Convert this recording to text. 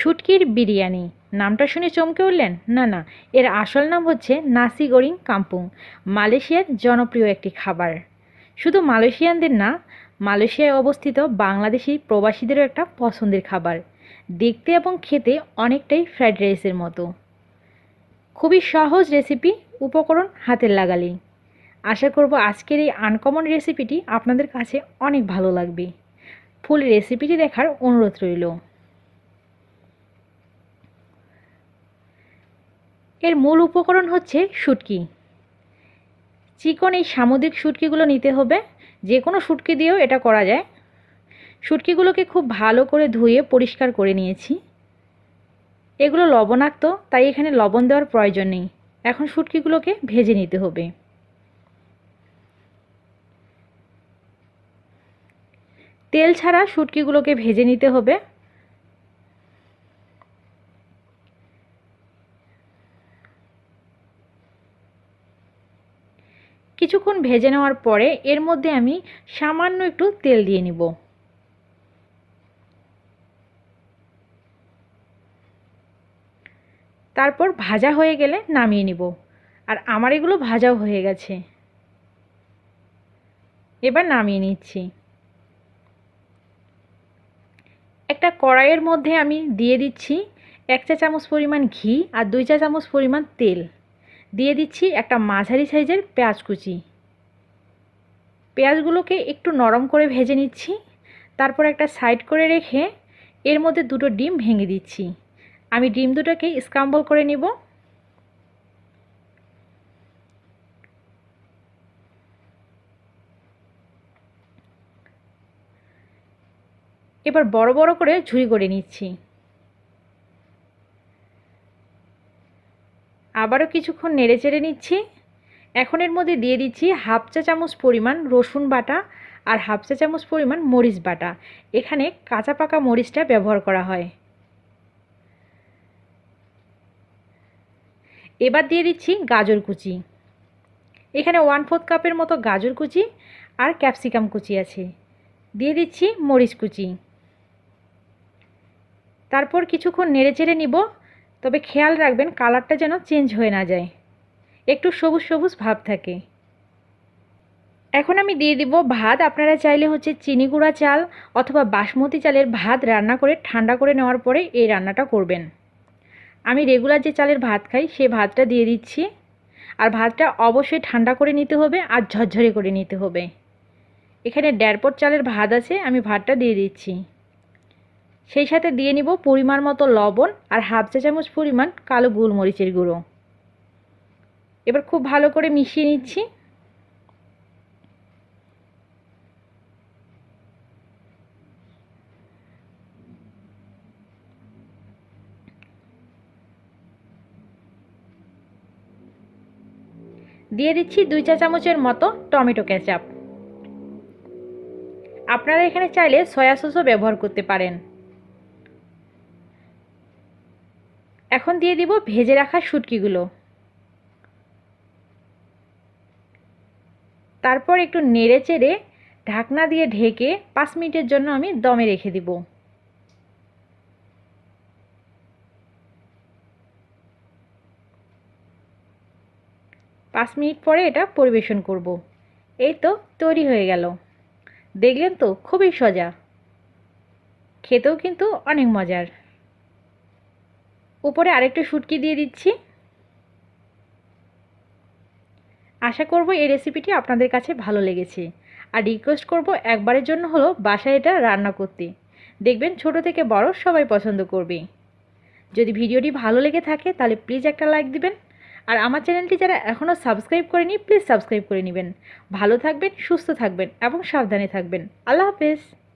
শুটকির বিরিয়ানি নামটা শুনে চমকে উঠলেন না না এর আসল নাম হচ্ছে নাসি গরিং কাম্পুং মালয়েশিয়ার জনপ্রিয় একটি খাবার শুধু মালয়েশিয়ানদের না মালয়েশিয়ায় অবস্থিত বাংলাদেশি প্রবাসীদেরও একটা পছন্দের খাবার দেখতে এবং খেতে অনেকটাই ফ্রাইড রাইসের মতো খুবই সহজ রেসিপি উপকরণ হাতের লাগালেই আশা করব আজকের এই আনকমন রেসিপিটি আপনাদের কাছে অনেক ভালো লাগবে ফুল রেসিপিটি দেখার অনুরোধ রইল এর মূল উপকরণ হচ্ছে শুটকি চিকন এই সামুদ্রিক শুটকিগুলো নিতে হবে যে কোনো শুটকি দিয়েও এটা করা যায় শুটকিগুলোকে খুব ভালো করে ধুয়ে পরিষ্কার করে নিয়েছি এগুলো লবণাক্ত তাই এখানে লবণ দেওয়ার প্রয়োজন নেই এখন শুটকিগুলোকে ভেজে নিতে হবে তেল ছাড়া শুটকিগুলোকে ভেজে নিতে হবে কিছুক্ষণ ভেজে নেওয়ার পরে এর মধ্যে আমি সামান্য একটু তেল দিয়ে নিব তারপর ভাজা হয়ে গেলে নামিয়ে নিব আর আমার এগুলো ভাজাও হয়ে গেছে এবার নামিয়ে নিচ্ছি একটা কড়াইয়ের মধ্যে আমি দিয়ে দিচ্ছি এক চা চামচ পরিমাণ ঘি আর দুই চা চামচ পরিমাণ তেল দিয়ে দিচ্ছি একটা মাঝারি সাইজের পেঁয়াজ কুচি পেঁয়াজগুলোকে একটু নরম করে ভেজে নিচ্ছি তারপর একটা সাইড করে রেখে এর মধ্যে দুটো ডিম ভেঙে দিচ্ছি আমি ডিম দুটোকে স্কাম্বল করে নিব এবার বড় বড় করে ঝুড়ি করে নিচ্ছি আবারও কিছুক্ষণ নেড়ে চেড়ে নিচ্ছি এখন এর মধ্যে দিয়ে দিচ্ছি হাফ চা চামচ পরিমাণ রসুন বাটা আর হাফ চা চামচ পরিমাণ মরিচ বাটা এখানে কাঁচা পাকা মরিচটা ব্যবহার করা হয় এবার দিয়ে দিচ্ছি গাজর কুচি এখানে ওয়ান ফোর্থ কাপের মতো গাজর কুচি আর ক্যাপসিকাম কুচি আছে দিয়ে দিচ্ছি মরিচ কুচি তারপর কিছুক্ষণ নেড়ে চেড়ে নিব তবে খেয়াল রাখবেন কালারটা যেন চেঞ্জ হয়ে না যায় একটু সবুজ সবুজ ভাব থাকে এখন আমি দিয়ে দিব ভাত আপনারা চাইলে হচ্ছে চিনি গুঁড়া চাল অথবা বাসমতি চালের ভাত রান্না করে ঠান্ডা করে নেওয়ার পরে এই রান্নাটা করবেন আমি রেগুলার যে চালের ভাত খাই সে ভাতটা দিয়ে দিচ্ছি আর ভাতটা অবশ্যই ঠান্ডা করে নিতে হবে আর ঝরঝরে করে নিতে হবে এখানে দেড়পট চালের ভাত আছে আমি ভাতটা দিয়ে দিচ্ছি সেই সাথে দিয়ে নিব পরিমাণ মতো লবণ আর হাফ চা চামচ পরিমাণ কালো গোলমরিচের গুঁড়ো এবার খুব ভালো করে মিশিয়ে নিচ্ছি দিয়ে দিচ্ছি দুই চা চামচের মতো টমেটো কেচাপ আপনারা এখানে চাইলে সয়া সসও ব্যবহার করতে পারেন এখন দিয়ে দিব ভেজে রাখা শুটকিগুলো তারপর একটু নেড়ে চেড়ে ঢাকনা দিয়ে ঢেকে পাঁচ মিনিটের জন্য আমি দমে রেখে দিব পাঁচ মিনিট পরে এটা পরিবেশন করব। এই তো তৈরি হয়ে গেল দেখলেন তো খুবই সজা খেতেও কিন্তু অনেক মজার উপরে আরেকটু শুটকি দিয়ে দিচ্ছি আশা করব এই রেসিপিটি আপনাদের কাছে ভালো লেগেছে আর রিকোয়েস্ট করব একবারের জন্য হলো বাসায় এটা রান্না করতে দেখবেন ছোট থেকে বড় সবাই পছন্দ করবে যদি ভিডিওটি ভালো লেগে থাকে তাহলে প্লিজ একটা লাইক দিবেন আর আমার চ্যানেলটি যারা এখনও সাবস্ক্রাইব করেনি প্লিজ সাবস্ক্রাইব করে নেবেন ভালো থাকবেন সুস্থ থাকবেন এবং সাবধানে থাকবেন আল্লাহ হাফেজ